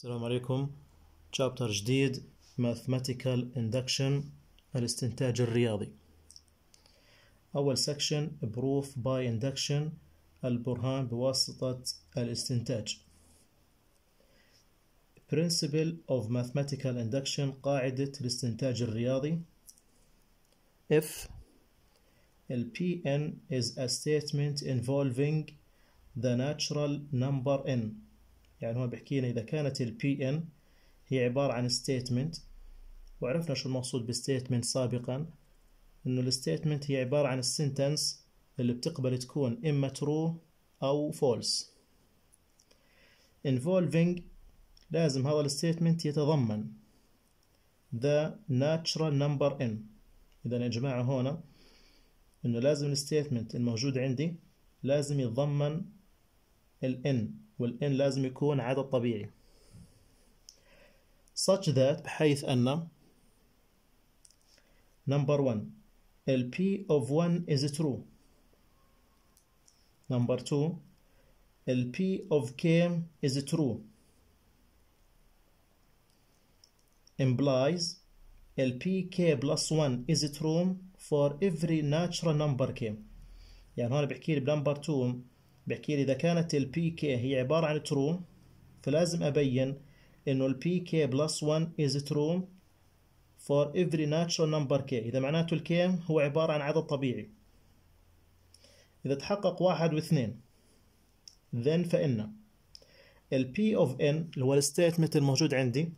السلام عليكم شابتر جديد Mathematical Induction الاستنتاج الرياضي أول سكشن بروف باي اندكشن البرهان بواسطة الاستنتاج Principle of Mathematical Induction قاعدة الاستنتاج الرياضي If PN is a statement involving the natural number N يعني هو بيحكي لنا إذا كانت ال PN هي عبارة عن statement وعرفنا شو المقصود بالستيتمنت سابقا إنه الستيتمنت هي عبارة عن السنتنس اللي بتقبل تكون إما true أو false involving لازم هذا الستيتمنت يتضمن the natural number n إذا يا جماعة هنا إنه لازم الستيتمنت الموجود عندي لازم يتضمن ال n والان لازم يكون عدد طبيعي such that بحيث أن number 1 ال P of 1 is true number 2 ال P of K is true implies ال PK plus 1 is true for every natural number K يعني هون بحكي لي بنمبر 2 بحكي لي إذا كانت البي كي هي عبارة عن ترو فلازم أبين إنه البي كي بلس 1 is true for every natural number k إذا معناته الكي هو عبارة عن عدد طبيعي إذا تحقق واحد واثنين then فإن الـ P of N اللي هو الستيتمنت الموجود عندي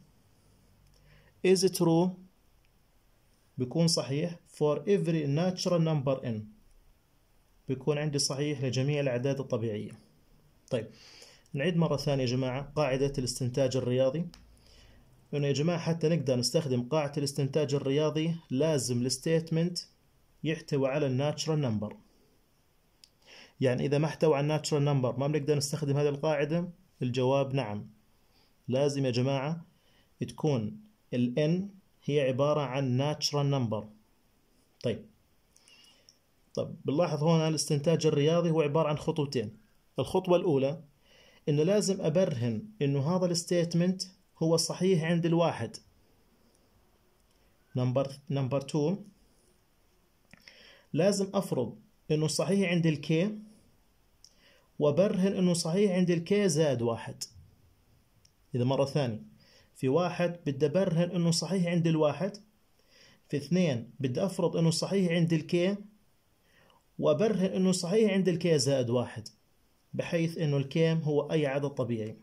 is true بيكون صحيح for every natural number N بيكون عندي صحيح لجميع الأعداد الطبيعية طيب نعيد مرة ثانية يا جماعة قاعدة الاستنتاج الرياضي إنه يا جماعة حتى نقدر نستخدم قاعدة الاستنتاج الرياضي لازم الستيتمنت يحتوي على الناتشرال نمبر يعني إذا ما احتوى على الناتشرال نمبر ما بنقدر نستخدم هذه القاعدة الجواب نعم لازم يا جماعة تكون الـ n هي عبارة عن natural number طيب طب بنلاحظ هون الاستنتاج الرياضي هو عبارة عن خطوتين الخطوة الأولى إنه لازم أبرهن إنه هذا الستيتمنت هو صحيح عند الواحد نمبر نمبر 2 لازم أفرض إنه صحيح عند الكي وبرهن إنه صحيح عند الكي زائد واحد إذا مرة ثانية في واحد بدي أبرهن إنه صحيح عند الواحد في اثنين بدي أفرض إنه صحيح عند الكي وأبرهن أنه صحيح عند الكي زائد واحد بحيث أنه الكام هو أي عدد طبيعي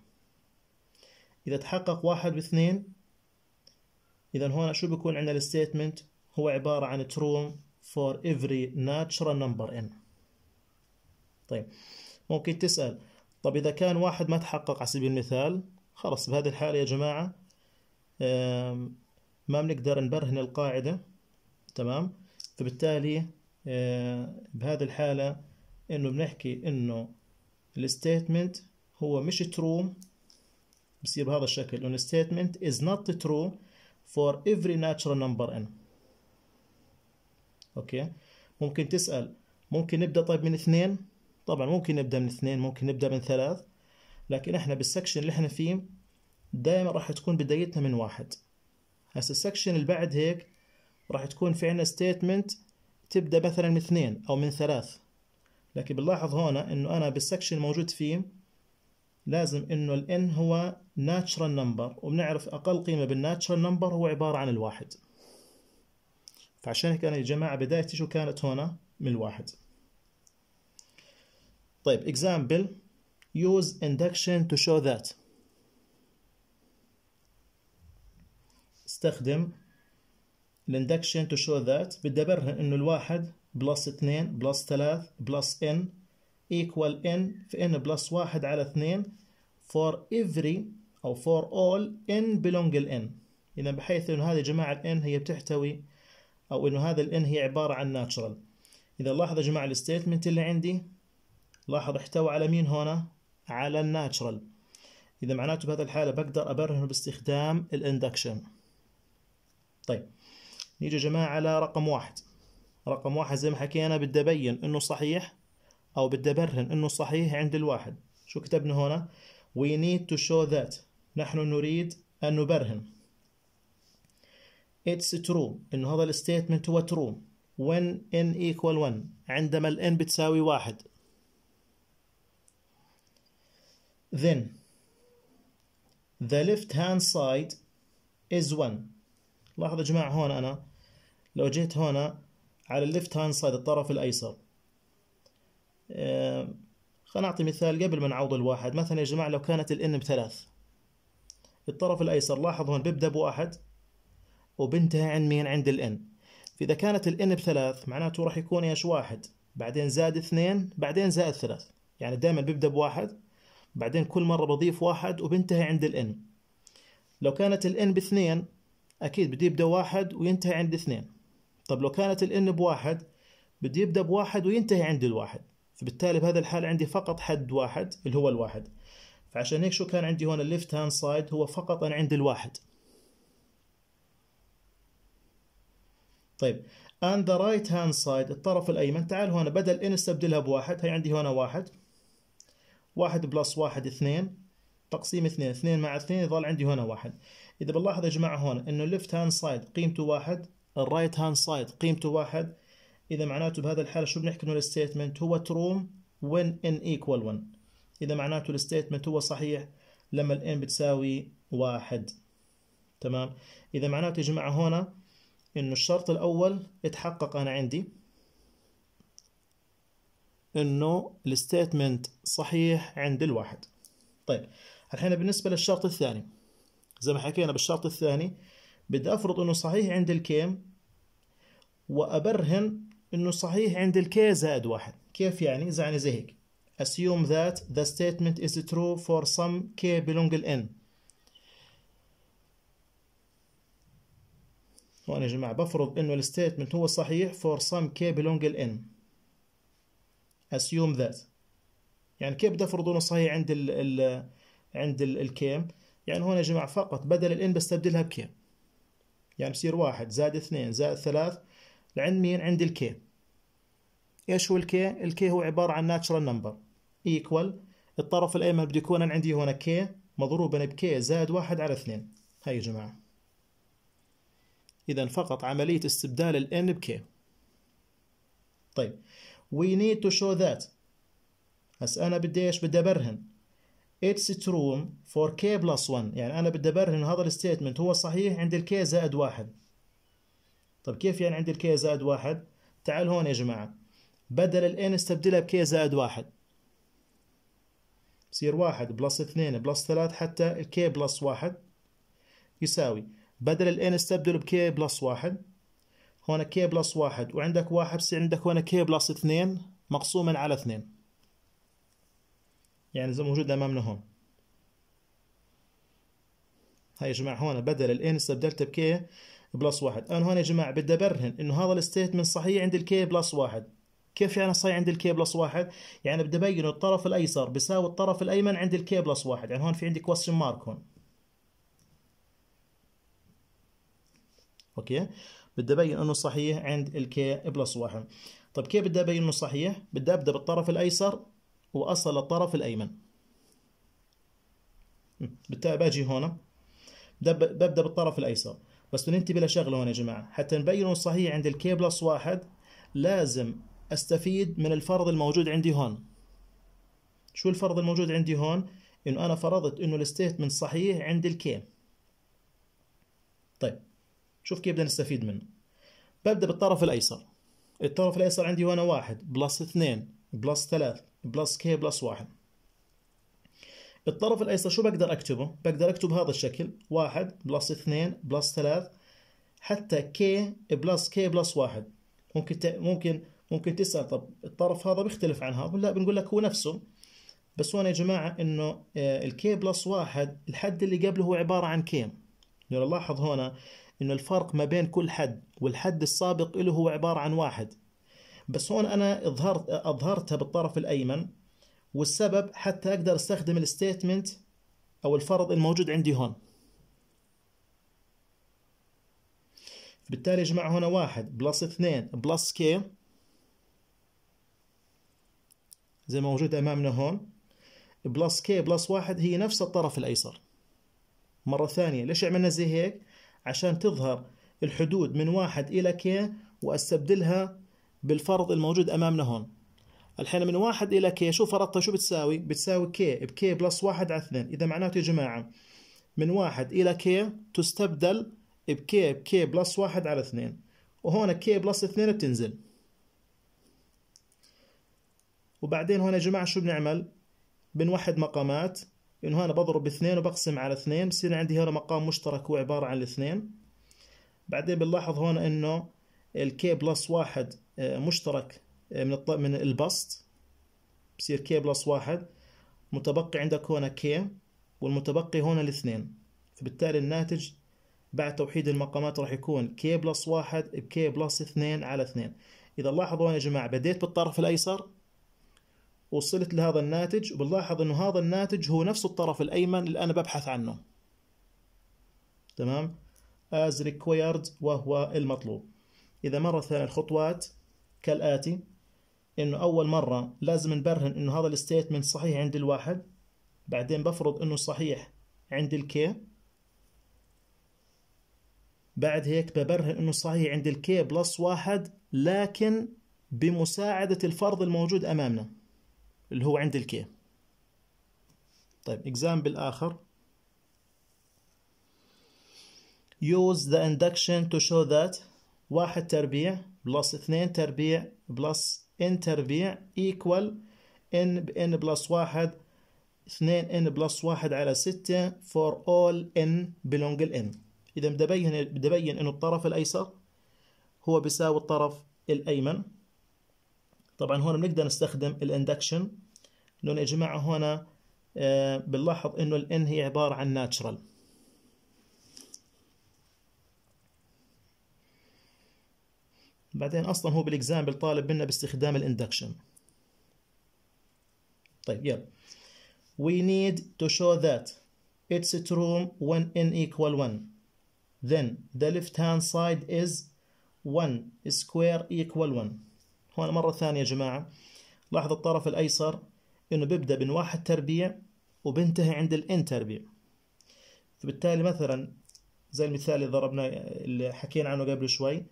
إذا تحقق واحد باثنين إذا هون شو بيكون عندنا الستيتمنت هو عبارة عن true for every natural number n طيب ممكن تسأل طب إذا كان واحد ما تحقق على سبيل المثال خلص بهذه الحالة يا جماعة ما بنقدر نبرهن القاعدة تمام فبالتالي آه، بهذه الحالة انه بنحكي انه الستيتمنت هو مش ترو بصير بهذا الشكل إنه statement is not true for every natural number n اوكي ممكن تسأل ممكن نبدأ طيب من اثنين طبعا ممكن نبدأ من اثنين ممكن نبدأ من ثلاث لكن احنا بالسكشن اللي احنا فيه دائما راح تكون بدايتنا من واحد هسا السكشن اللي بعد هيك راح تكون في عنا statement تبدأ مثلا من اثنين أو من ثلاث لكن بنلاحظ هنا إنه أنا بالسكشن الموجود فيه لازم إنه n هو natural number وبنعرف أقل قيمة بالناتشرال نمبر هو عبارة عن الواحد فعشان هيك أنا يا جماعة بدايتي شو كانت هنا من الواحد طيب example use induction to show that استخدم الاندكشن تو شو ذات بدي ابرهن انه الواحد بلس 2 بلس 3 بلس ان ايكوال ان في ان بلس 1 على 2 فور افري او فور اول ان بلونج الان اذا بحيث انه هذه جماعه ال هي بتحتوي او انه هذا ال هي عباره عن ناتشرال اذا لاحظ يا جماعه الستيتمنت اللي عندي لاحظ احتوى على مين هنا على الناتشرال اذا معناته بهذه الحاله بقدر ابرهنه باستخدام الاندكشن طيب نيجي يا جماعة على رقم واحد رقم واحد زي ما حكينا بدي أبين إنه صحيح أو بدي أبرهن إنه صحيح عند الواحد شو كتبنا هنا we need to show that نحن نريد أن نبرهن it's true إنه هذا الستيتمنت هو true when n equal 1 عندما ال n بتساوي واحد then the left hand side is 1 لاحظوا يا جماعة هون أنا لو جيت هنا على الليفت هاند سايد الطرف الايسر آه، خلينا نعطي مثال قبل ما نعوض الواحد مثلا يا جماعة لو كانت الان بثلاث الطرف الايسر لاحظ هون بيبدأ بواحد وبنتهي عند مين عند الان فإذا كانت الان بثلاث معناته راح يكون ايش واحد بعدين زاد اثنين بعدين زائد ثلاث يعني دائما ببدأ بواحد بعدين كل مرة بضيف واحد وبنتهي عند الان لو كانت الان باثنين أكيد بدي يبدأ واحد وينتهي عند اثنين طب لو كانت الان بواحد بدي يبدا بواحد وينتهي عند الواحد فبالتالي بهذا الحال عندي فقط حد واحد اللي هو الواحد فعشان هيك شو كان عندي هون الليفت هاند سايد هو فقط انا عندي الواحد طيب اند ذا رايت هاند سايد الطرف الايمن تعال هون بدل ان استبدلها بواحد هي عندي هون واحد واحد بلس واحد اثنين تقسيم اثنين اثنين مع اثنين يظل عندي هنا واحد اذا بنلاحظ يا جماعه هون انه الليفت هاند سايد قيمته واحد الرايت هاند سايد قيمته واحد اذا معناته بهذا الحاله شو بنحكي انه الستيتمنت هو ترو وين ان ايكوال 1 إذا معناته الستيتمنت هو صحيح لما الان n بتساوي واحد تمام إذا معناته يا جماعة هون إنه الشرط الأول اتحقق أنا عندي إنه الستيتمنت صحيح عند الواحد طيب الحين بالنسبة للشرط الثاني زي ما حكينا بالشرط الثاني بدي افرض انه صحيح عند الكيم وابرهن انه صحيح عند الكي زائد واحد كيف يعني اذا يعني زي هيك assume that the statement is true for some k belong n هون يا جماعة بفرض انه الستيتمنت هو صحيح for some k belong n assume that يعني كيف بدي افرض انه صحيح عند ال عند الكيم يعني هون يا جماعة فقط بدل الان بستبدلها بكيم يعني بصير واحد زائد اثنين زائد ثلاث لعند مين؟ عند الكي ايش هو الكي؟ الكي هو عبارة عن ناتشرال نمبر ايكوال الطرف الايمن بده يكون انا عندي هنا كي مضروبا بكي زائد واحد على اثنين هاي يا جماعة إذا فقط عملية استبدال ال n بكي. طيب وي نيد تو شو ذات. هسا أنا بدي إيش بدي أبرهن اتس ترو فور كي بلس 1 يعني انا بدي ابرهن هذا الستيتمنت هو صحيح عند الكي زائد واحد طيب كيف يعني عند الكي زائد واحد تعال هون يا جماعه بدل الان استبدلها بكي زائد واحد بصير واحد بلس اثنين بلس ثلاث حتى الكي بلس واحد يساوي بدل الان استبدله بكي بلس واحد هون كي بلس واحد وعندك واحد بصير عندك هون كي بلس اثنين مقسوما على اثنين يعني زي موجود أمامنا هون هاي يا جماعة هون بدل الان استبدلتها بكي بلس واحد أنا هون يا جماعة بدي أبرهن إنه هذا الستيتمنت صحيح عند الكي بلس واحد كيف يعني صحيح عند الكي بلس واحد يعني بدي أبين الطرف الأيسر بيساوي الطرف الأيمن عند الكي بلس واحد يعني هون في عندي كويستشن مارك هون أوكي بدي أبين إنه صحيح عند الكي بلس واحد طيب كيف بدي أبين إنه صحيح بدي أبدأ بالطرف الأيسر وأصل الطرف الأيمن بالتالي باجي هنا ببدأ بالطرف الأيسر بس بننتبه لشغلة هنا يا جماعة حتى نبين صحيح عند الكي بلس واحد لازم أستفيد من الفرض الموجود عندي هون شو الفرض الموجود عندي هون إنه أنا فرضت إنه الستيتمنت صحيح عند الكي طيب شوف كيف بدنا نستفيد منه ببدأ بالطرف الأيسر الطرف الأيسر عندي هنا واحد بلس اثنين بلس ثلاث بلس كي بلس واحد الطرف الأيسر شو بقدر أكتبه؟ بقدر أكتب هذا الشكل واحد بلس اثنين بلس ثلاث حتى كي بلس كي بلس واحد ممكن ت... ممكن ممكن تسأل طب الطرف هذا بيختلف عن هذا لا بنقول لك هو نفسه بس هون يا جماعة إنه آه، الكي بلس واحد الحد اللي قبله هو عبارة عن كي نلاحظ هنا إنه الفرق ما بين كل حد والحد السابق له هو عبارة عن واحد بس هون أنا إظهرت أظهرتها بالطرف الأيمن والسبب حتى أقدر أستخدم الستيتمنت أو الفرض الموجود عندي هون بالتالي اجمع هنا واحد بلس اثنين بلس كي زي ما موجود أمامنا هون بلس كي بلس واحد هي نفس الطرف الأيسر مرة ثانية ليش عملنا زي هيك عشان تظهر الحدود من واحد إلى كي وأستبدلها بالفرض الموجود امامنا هون الحين من واحد الى كي شو فرضتها طيب شو بتساوي بتساوي كي بكي بلس واحد على اثنين اذا معناته يا جماعه من واحد الى كي تستبدل بكي بكي بلس واحد على اثنين وهون كي بلس اثنين بتنزل وبعدين هون يا جماعه شو بنعمل بنوحد مقامات انه هون بضرب اثنين وبقسم على اثنين بصير عندي هنا مقام مشترك هو عباره عن الاثنين بعدين بنلاحظ هون انه الكي بلس واحد آه، مشترك آه، من من البسط بصير كي بلس واحد متبقي عندك هنا كي والمتبقي هنا الاثنين فبالتالي الناتج بعد توحيد المقامات راح يكون كي بلس واحد بكي بلس اثنين على اثنين إذا لاحظوا يا جماعة بديت بالطرف الأيسر وصلت لهذا الناتج وبنلاحظ انه هذا الناتج هو نفس الطرف الايمن اللي انا ببحث عنه تمام as required وهو المطلوب اذا مره ثانيه الخطوات كالآتي إنه أول مرة لازم نبرهن إنه هذا الستيتمنت صحيح عند الواحد بعدين بفرض إنه صحيح عند الكي بعد هيك ببرهن إنه صحيح عند الكي بلس واحد لكن بمساعدة الفرض الموجود أمامنا اللي هو عند الكي طيب إجزام آخر use the induction to show that واحد تربيع بلس 2 تربيع بلس ان تربيع ايكوال ان بان بلس 1 2 ان بلس 1 على 6 فور اول ان بلونج الان اذا بدي ابين بدي ابين انه الطرف الايسر هو بيساوي الطرف الايمن طبعا هون بنقدر نستخدم الاندكشن لانه يا جماعه هون آه، بنلاحظ انه الان هي عباره عن ناتشرال بعدين اصلا هو بالاكزامبل طالب منا باستخدام الاندكشن طيب يلا we need to show that its true when n equal 1 then the left hand side is 1 square equal 1 هون مرة ثانية يا جماعة لاحظ الطرف الأيسر إنه بيبدأ من واحد تربيع وبينتهي عند الإن تربيع فبالتالي مثلا زي المثال اللي ضربناه اللي حكينا عنه قبل شوي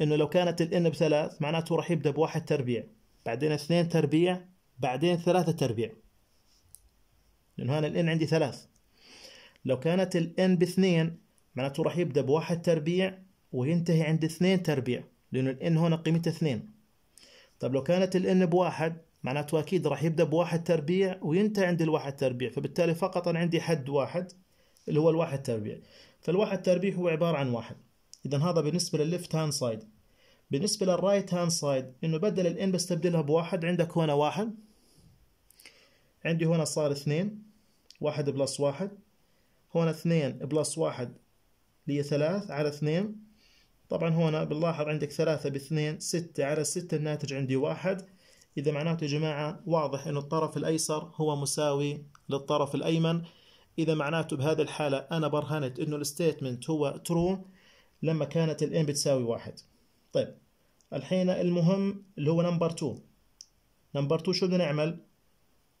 انه لو كانت الان بثلاث معناته راح يبدا بواحد تربيع بعدين اثنين تربيع بعدين ثلاثة تربيع لانه هنا الان عندي ثلاث لو كانت الان باثنين معناته راح يبدا بواحد تربيع وينتهي عند اثنين تربيع لانه الان هنا قيمتها اثنين طب لو كانت الان بواحد معناته اكيد راح يبدا بواحد تربيع وينتهي عند الواحد تربيع فبالتالي فقط انا عندي حد واحد اللي هو الواحد تربيع فالواحد تربيع هو عبارة عن واحد إذا هذا بالنسبة للليفت هاند سايد بالنسبة للرايت هاند سايد إنه بدل الإن بستبدلها بواحد عندك هنا واحد عندي هنا صار اثنين واحد بلس واحد هنا اثنين بلس واحد لي ثلاث على اثنين طبعا هنا بنلاحظ عندك ثلاثة باثنين ستة على ستة الناتج عندي واحد إذا معناته يا جماعة واضح إنه الطرف الأيسر هو مساوي للطرف الأيمن إذا معناته بهذه الحالة أنا برهنت أنه الستيتمنت هو ترو لما كانت الان بتساوي واحد طيب الحين المهم اللي هو نمبر 2 نمبر 2 شو بدنا نعمل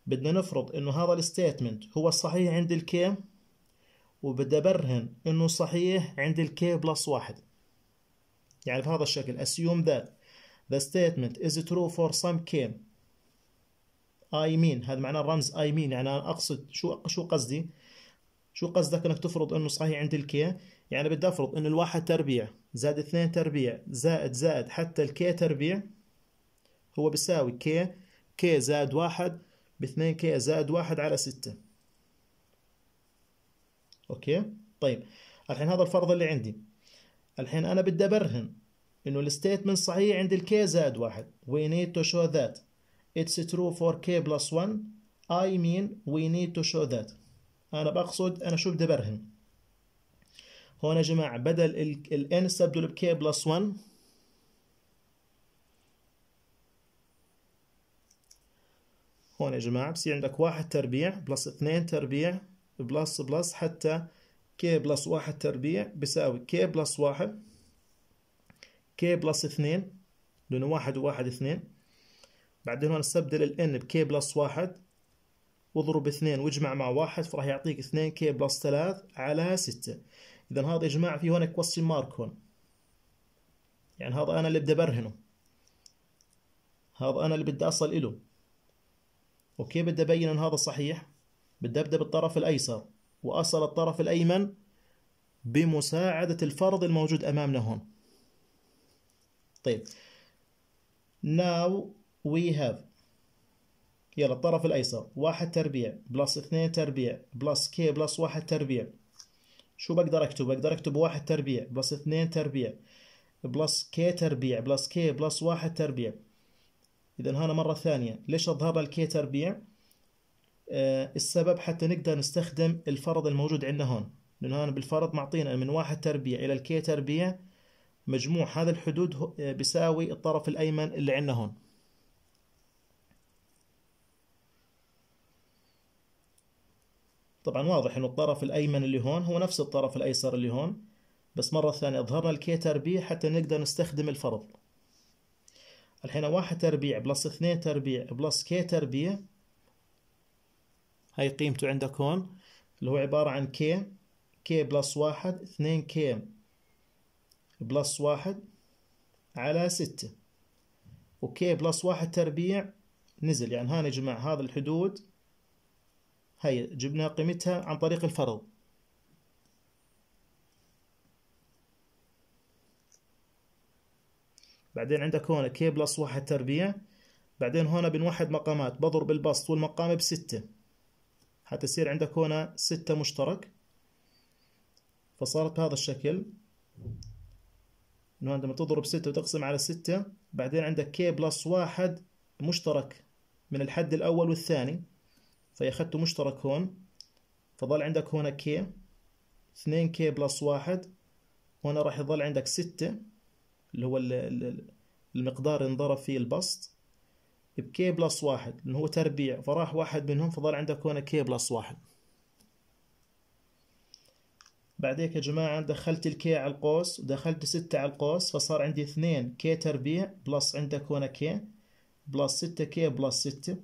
بدنا نفرض انه هذا الستيتمنت هو الصحيح عند الكي وبدي برهن انه صحيح عند الكي بلس واحد يعني بهذا الشكل assume that the statement is true for some k I mean هذا معناه الرمز I mean يعني انا اقصد شو شو قصدي شو قصدك انك تفرض انه صحيح عند الكي يعني بدي أفرض إنه الواحد تربيع زائد اثنين تربيع زائد زائد حتى الكي تربيع هو بيساوي كي كي زائد واحد باثنين كي زائد واحد على ستة أوكي طيب الحين هذا الفرض اللي عندي الحين أنا بدي أبرهن إنه الستيتمنت صحيح عند الكي زائد واحد we need to show that it's true for k plus 1 I mean we need to show that أنا بقصد أنا شو بدي أبرهن هون يا جماعة بدل ال N استبدل ب K بلس 1 هون يا جماعة بصير عندك واحد تربيع بلس اثنين تربيع بلس بلس حتى K بلس واحد تربيع بيساوي K بلس واحد K بلس اثنين لأنه واحد وواحد اثنين بعدين هون استبدل ال N ب K بلس واحد واضرب اثنين واجمع مع واحد فراح يعطيك اثنين K بلس ثلاث على ستة إذا هذا يا جماعة في هون كويستشن مارك هون يعني هذا أنا اللي بدي برهنه هذا أنا اللي بدي أصل إله أوكي بدي أبين إن هذا صحيح بدي أبدأ بالطرف الأيسر وأصل الطرف الأيمن بمساعدة الفرض الموجود أمامنا هون طيب now we have يلا الطرف الأيسر واحد تربيع بلس اثنين تربيع بلس كي بلس واحد تربيع شو بقدر اكتب بقدر اكتب واحد تربيع بلس اثنين تربيع بلس كي تربيع بلس كي بلس واحد تربيع اذا هنا مرة ثانية ليش اظهر الكي تربيع آه السبب حتى نقدر نستخدم الفرض الموجود عندنا هون لانه هنا بالفرض معطينا من واحد تربيع الى الكي تربيع مجموع هذا الحدود آه، بيساوي الطرف الايمن اللي عندنا هون طبعا واضح انه الطرف الايمن اللي هون هو نفس الطرف الايسر اللي هون بس مرة ثانية أظهرنا الكي تربيع حتى نقدر نستخدم الفرض الحين واحد تربيع بلس اثنين تربيع بلس كي تربيع هاي قيمته عندك هون اللي هو عبارة عن كي كي بلس واحد اثنين كي بلس واحد على ستة وكي بلس واحد تربيع نزل يعني هاني جماعة هذا الحدود هاي جبنا قيمتها عن طريق الفرض بعدين عندك هون كي بلس واحد تربيع بعدين هون بنوحد مقامات بضرب البسط والمقام بستة حتصير عندك هون ستة مشترك فصارت بهذا الشكل انه عندما تضرب ستة وتقسم على ستة بعدين عندك كي بلس واحد مشترك من الحد الأول والثاني فأخذت مشترك هون فظل عندك هون كي 2 كي بلس واحد هون راح يظل عندك ستة اللي هو المقدار اللي انضرب فيه البسط بكي بلس واحد اللي هو تربيع فراح واحد منهم فظل عندك هون كي بلس واحد بعد هيك يا جماعة دخلت الكي على القوس ودخلت ستة على القوس فصار عندي اثنين كي تربيع بلس عندك هون كي بلس ستة كي بلس ستة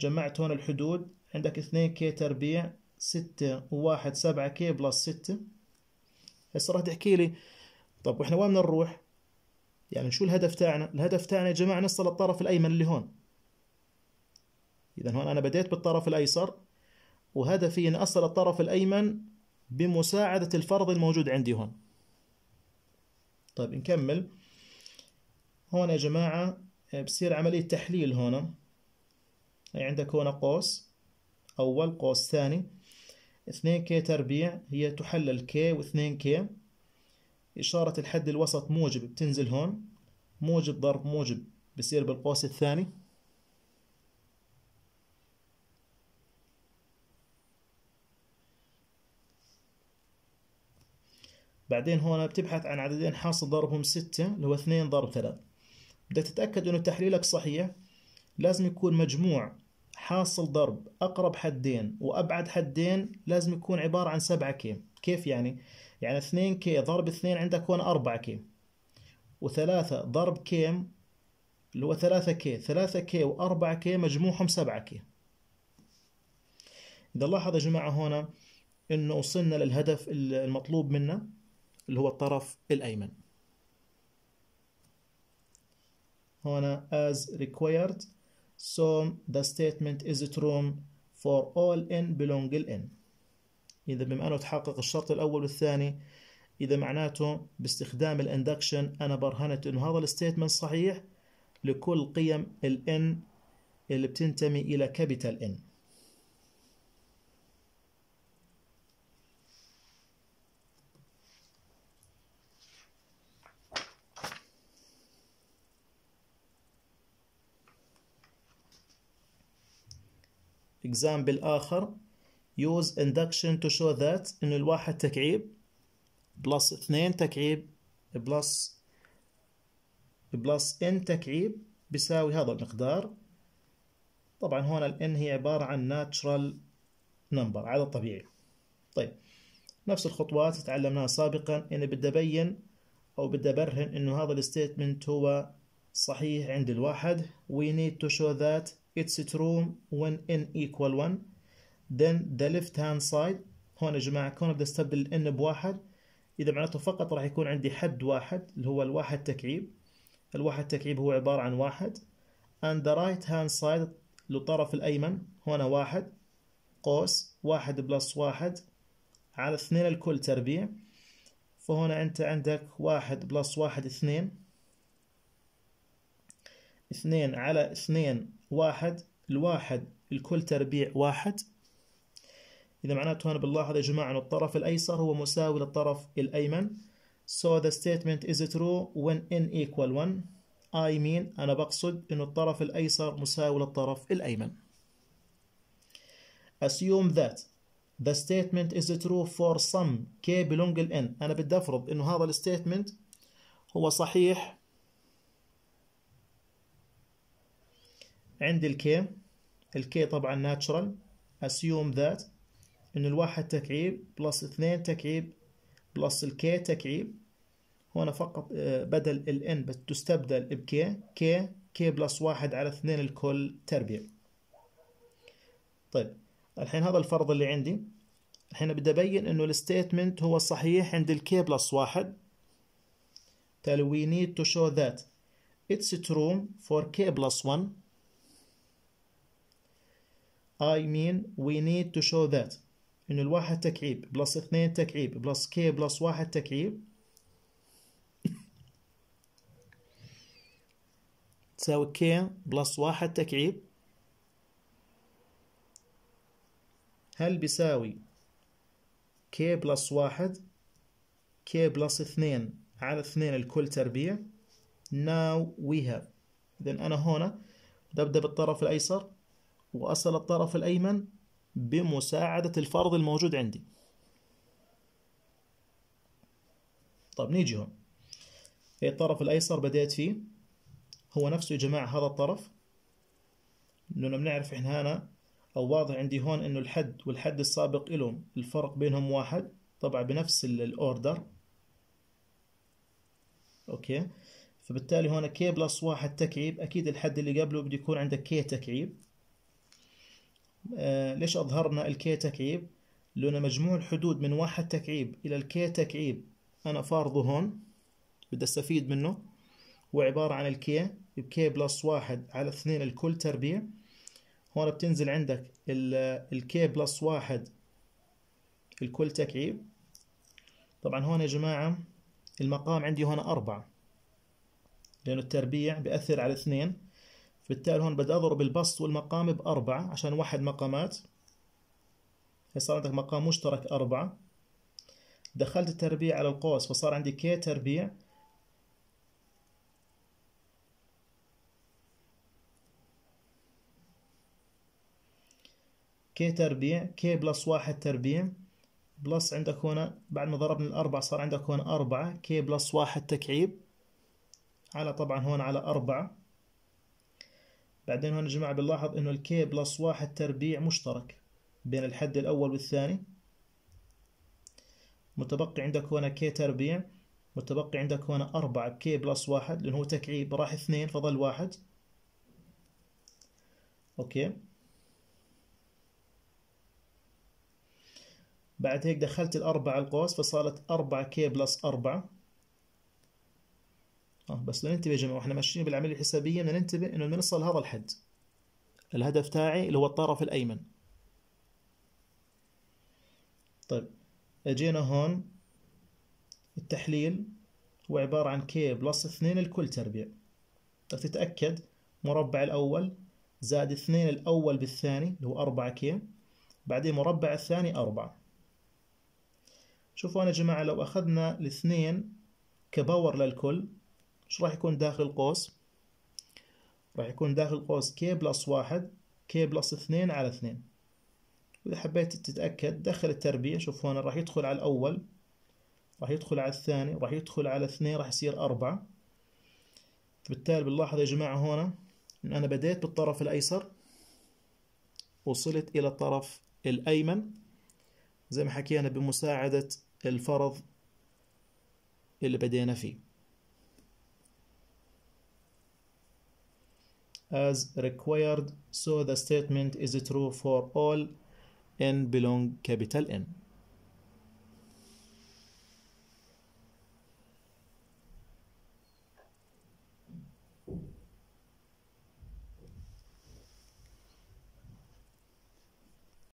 جمعت هون الحدود عندك 2 كي تربيع 6 و1 7 كي بلس 6 هسه راح تحكي لي طب واحنا وين بدنا نروح؟ يعني شو الهدف تاعنا؟ الهدف تاعنا يا جماعه نصل للطرف الايمن اللي هون اذا هون انا بديت بالطرف الايسر وهدفي اني اصل الطرف الايمن بمساعده الفرض الموجود عندي هون طيب نكمل هون يا جماعه بصير عمليه تحليل هون هي يعني عندك هنا قوس أول قوس ثاني 2 كي تربيع هي تحلل كي و2 كي إشارة الحد الوسط موجب بتنزل هون موجب ضرب موجب بصير بالقوس الثاني بعدين هون بتبحث عن عددين حاصل ضربهم ستة اللي هو اثنين ضرب ثلاث بدك تتأكد إنه تحليلك صحيح لازم يكون مجموع حاصل ضرب أقرب حدين وأبعد حدين لازم يكون عبارة عن 7 كيم كيف يعني؟ يعني 2 كي ضرب 2 عندك هون 4 كيم وثلاثة ضرب كيم اللي هو 3 كي 3 كي و4 كي مجموعهم 7 كي إذا لاحظ يا جماعة هنا إنه وصلنا للهدف المطلوب منا اللي هو الطرف الأيمن هنا as required So the statement is true for all n belong n إذا بما أنه تحقق الشرط الأول والثاني إذا معناته باستخدام الاندكشن أنا برهنت إنه هذا الستيتمنت صحيح لكل قيم الـ n اللي بتنتمي إلى كابيتال N اكزامبل آخر use induction to show that إنه الواحد تكعيب بلس اثنين تكعيب بلس بلس ان تكعيب بيساوي هذا المقدار طبعا هون ال هي عبارة عن natural number عدد طبيعي طيب نفس الخطوات اللي تعلمناها سابقا اني بدي ابين او بدي ابرهن انه هذا الستيتمنت هو صحيح عند الواحد وي نيد تو شو ذات it's true when n equal 1 then the left hand side هون يا جماعة كون بدي استبدل n بواحد إذا معناته فقط راح يكون عندي حد واحد اللي هو الواحد تكعيب الواحد تكعيب هو عبارة عن واحد and the right hand side للطرف الأيمن هنا واحد قوس واحد بلس واحد على اثنين الكل تربيع فهنا أنت عندك واحد بلس واحد اثنين اثنين على اثنين واحد الواحد الكل تربيع واحد إذا معناته هنا باللاحظ يا جماعة أن الطرف الأيسر هو مساوي للطرف الأيمن So the statement is true when n equal 1 I mean أنا بقصد أن الطرف الأيسر مساوي للطرف الأيمن Assume that the statement is true for some k belong to n أنا بدي أفرض أنه هذا الستيتمنت هو صحيح عند الكي الكي طبعا ناتشرال اسيوم ذات انه الواحد تكعيب بلس اثنين تكعيب بلس الكي تكعيب هنا فقط آه، بدل الان بتستبدل بكي كي كي بلس واحد على اثنين الكل تربيع طيب الحين هذا الفرض اللي عندي الحين بدي ابين انه الستيتمنت هو صحيح عند الكي بلس واحد تالي وي نيد تو شو ذات اتس ترو فور كي بلس 1 I mean we need to show that إنه الواحد تكعيب بلس اثنين تكعيب بلس كي بلس واحد تكعيب تساوي كي بلس واحد تكعيب هل بيساوي كي بلس واحد كي بلس اثنين على اثنين الكل تربيع now we have إذن أنا هنا ببدأ بالطرف الأيسر وأصل الطرف الأيمن بمساعدة الفرض الموجود عندي طب نيجي هون الطرف الأيسر بديت فيه هو نفسه يا جماعة هذا الطرف لأنه بنعرف إحنا هنا أو واضح عندي هون إنه الحد والحد السابق إلهم الفرق بينهم واحد طبعا بنفس الأوردر أوكي فبالتالي هون كي بلس واحد تكعيب أكيد الحد اللي قبله بده يكون عندك كي تكعيب آه، ليش أظهرنا الكي تكعيب لأن مجموع الحدود من واحد تكعيب إلى الكي تكعيب أنا فارضه هون بدي أستفيد منه هو عبارة عن الكي بكي بلس واحد على اثنين الكل تربيع هون بتنزل عندك الكي بلس واحد الكل تكعيب طبعا هون يا جماعة المقام عندي هون أربعة لأنه التربيع بأثر على اثنين بالتالي هون بدي أضرب البسط والمقام بأربعة عشان واحد مقامات صار عندك مقام مشترك أربعة دخلت التربيع على القوس فصار عندي كي تربيع كي تربيع كي بلس واحد تربيع بلس عندك هنا بعد ما ضربنا الأربعة صار عندك هون أربعة كي بلس واحد تكعيب على طبعا هون على أربعة بعدين هون يا جماعة بنلاحظ إنه الكي بلس واحد تربيع مشترك بين الحد الأول والثاني متبقي عندك هنا كي تربيع متبقي عندك هنا أربعة كي بلس واحد لأنه هو تكعيب راح اثنين فظل واحد أوكي بعد هيك دخلت الأربعة القوس فصارت أربعة كي بلس أربعة آه، بس بدنا ننتبه يا جماعه واحنا ماشيين بالعمليه الحسابيه بدنا ننتبه انه بدنا نصل هذا الحد الهدف تاعي اللي هو الطرف الايمن طيب اجينا هون التحليل هو عبارة عن كي بلس 2 الكل تربيع بدك تتأكد مربع الأول زائد 2 الأول بالثاني اللي هو 4 كي بعدين مربع الثاني 4 شوفوا أنا يا جماعة لو أخذنا الاثنين كباور للكل شو راح يكون داخل القوس راح يكون داخل القوس كي بلس واحد كي بلس اثنين على اثنين وإذا حبيت تتأكد دخل التربيع شوف هون راح يدخل على الأول راح يدخل على الثاني راح يدخل على اثنين راح يصير أربعة بالتالي بنلاحظ يا جماعة هون إن أنا بديت بالطرف الأيسر وصلت إلى الطرف الأيمن زي ما حكينا بمساعدة الفرض اللي بدينا فيه as required so the statement is true for all n belong capital N